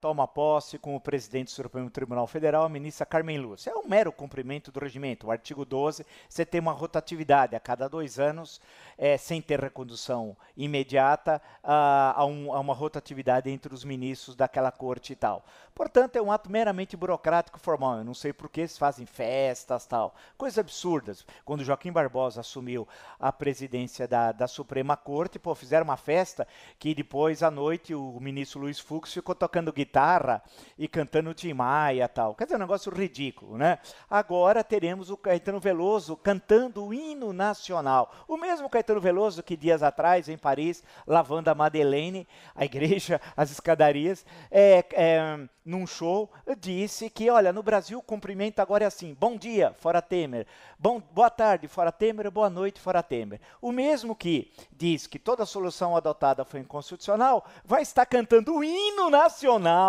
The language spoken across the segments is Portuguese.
toma posse com o presidente do Supremo Tribunal Federal, a ministra Carmen Lúcia. É um mero cumprimento do regimento. O artigo 12, você tem uma rotatividade a cada dois anos, é, sem ter recondução imediata, a, ah, a, um, a, uma rotatividade entre os ministros daquela corte e tal. Portanto, é um ato meramente burocrático formal. Eu não sei por que eles fazem festas tal. Coisas absurdas. Quando Joaquim Barbosa assumiu a presidência da, da Suprema Corte, pô, fizeram uma festa que depois, à noite, o ministro Luiz Fux ficou tocando guitarra guitarra e cantando Tim Maia tal. Quer dizer, um negócio ridículo, né? Agora teremos o Caetano Veloso cantando o hino nacional. O mesmo Caetano Veloso que dias atrás, em Paris, lavando a Madeleine, a igreja, as escadarias, é, é, num show, disse que, olha, no Brasil o cumprimento agora é assim, bom dia, fora Temer, bom, boa tarde, fora Temer, boa noite, fora Temer. O mesmo que diz que toda solução adotada foi inconstitucional, vai estar cantando o hino nacional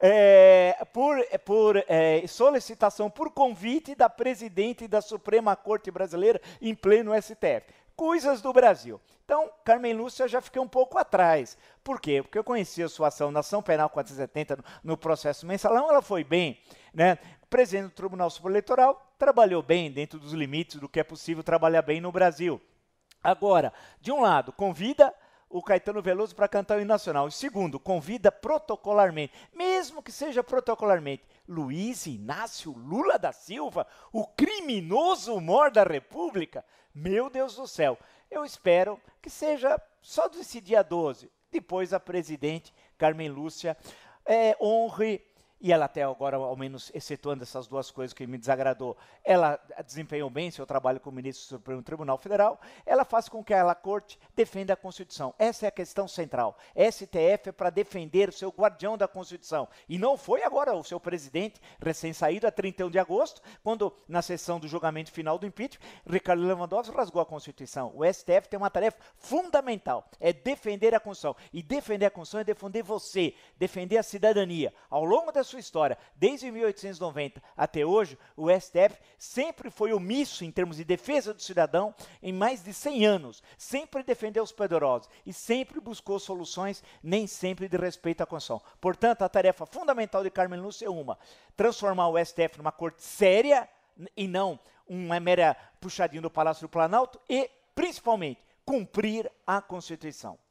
é, por, é, por é, solicitação, por convite da presidente da Suprema Corte Brasileira em pleno STF. Coisas do Brasil. Então, Carmen Lúcia já fiquei um pouco atrás. Por quê? Porque eu conhecia a sua ação na ação penal 470 no, no processo mensalão, ela foi bem, né? Presidente do Tribunal Superior Eleitoral trabalhou bem dentro dos limites do que é possível trabalhar bem no Brasil. Agora, de um lado, convida o Caetano Veloso para cantar o hino nacional. E segundo, convida protocolarmente, mesmo que seja protocolarmente, Luiz Inácio Lula da Silva, o criminoso humor da República. Meu Deus do céu, eu espero que seja só desse dia 12. Depois a presidente Carmen Lúcia é, honre e ela até agora, ao menos excetuando essas duas coisas que me desagradou, ela desempenhou bem seu trabalho como ministro do Supremo Tribunal Federal, ela faz com que a Corte defenda a Constituição. Essa é a questão central. STF é para defender o seu guardião da Constituição. E não foi agora o seu presidente, recém-saído, a 31 de agosto, quando, na sessão do julgamento final do impeachment, Ricardo Lewandowski rasgou a Constituição. O STF tem uma tarefa fundamental, é defender a Constituição. E defender a Constituição é defender você, defender a cidadania. Ao longo da sua história, desde 1890 até hoje, o STF sempre foi omisso em termos de defesa do cidadão em mais de 100 anos, sempre defendeu os poderosos e sempre buscou soluções, nem sempre de respeito à Constituição. Portanto, a tarefa fundamental de Carmen Lúcia é uma: transformar o STF numa corte séria e não uma mera puxadinha do Palácio do Planalto e, principalmente, cumprir a Constituição.